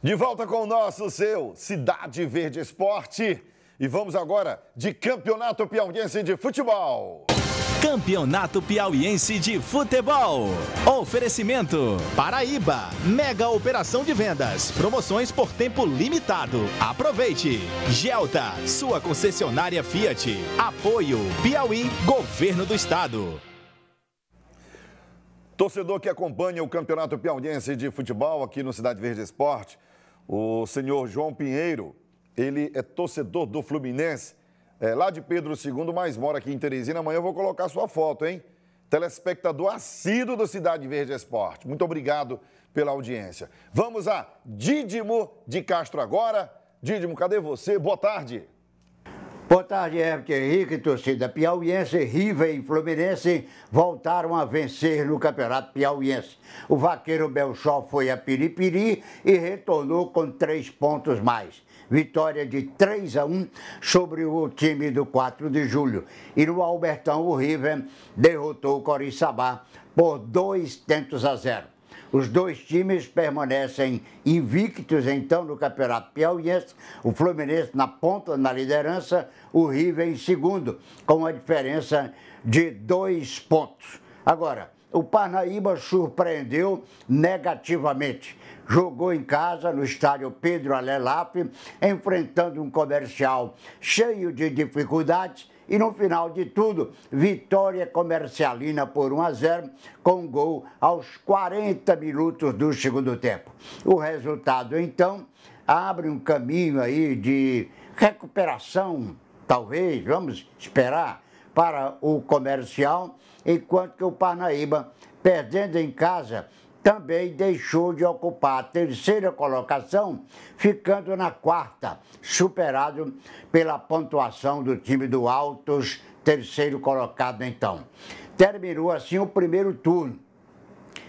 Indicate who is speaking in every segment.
Speaker 1: De volta com o nosso, seu Cidade Verde Esporte. E vamos agora de Campeonato Piauiense de Futebol.
Speaker 2: Campeonato Piauiense de Futebol. Oferecimento: Paraíba. Mega operação de vendas. Promoções por tempo limitado. Aproveite. Gelta, sua concessionária
Speaker 1: Fiat. Apoio: Piauí, Governo do Estado. Torcedor que acompanha o Campeonato Piauiense de Futebol aqui no Cidade Verde Esporte o senhor João Pinheiro, ele é torcedor do Fluminense, é, lá de Pedro II, mas mora aqui em Teresina. Amanhã eu vou colocar sua foto, hein? Telespectador assíduo do Cidade Verde Esporte. Muito obrigado pela audiência. Vamos a
Speaker 3: Dídimo de Castro agora. Dídimo, cadê você? Boa tarde. Boa tarde, Herbert Henrique, torcida piauiense, River e Fluminense voltaram a vencer no Campeonato Piauiense. O vaqueiro Belchó foi a Piripiri e retornou com três pontos mais. Vitória de 3 a 1 sobre o time do 4 de julho. E no Albertão, o River derrotou o Coriçabá por dois tentos a zero. Os dois times permanecem invictos, então, no Campeonato Piauiense. O Fluminense na ponta, na liderança, o River em segundo, com uma diferença de dois pontos. Agora, o Parnaíba surpreendeu negativamente. Jogou em casa no estádio Pedro Alelap, enfrentando um comercial cheio de dificuldades e no final de tudo, vitória comercialina por 1 a 0 com gol aos 40 minutos do segundo tempo. O resultado então abre um caminho aí de recuperação, talvez, vamos esperar para o comercial, enquanto que o Parnaíba, perdendo em casa, também deixou de ocupar a terceira colocação, ficando na quarta, superado pela pontuação do time do Altos, terceiro colocado então. Terminou assim o primeiro turno,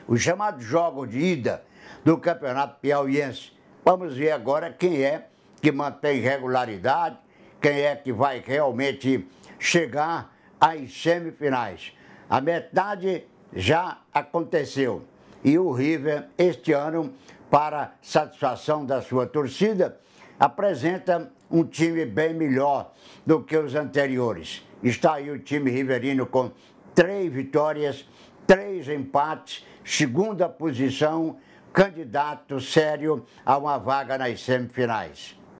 Speaker 3: o chamado jogo de ida do Campeonato Piauiense. Vamos ver agora quem é que mantém regularidade, quem é que vai realmente chegar às semifinais. A metade já aconteceu e o River, este ano, para satisfação da sua torcida, apresenta um time bem melhor do que os anteriores. Está aí o time riverino com três vitórias, três empates, segunda posição, candidato sério a uma vaga nas semifinais.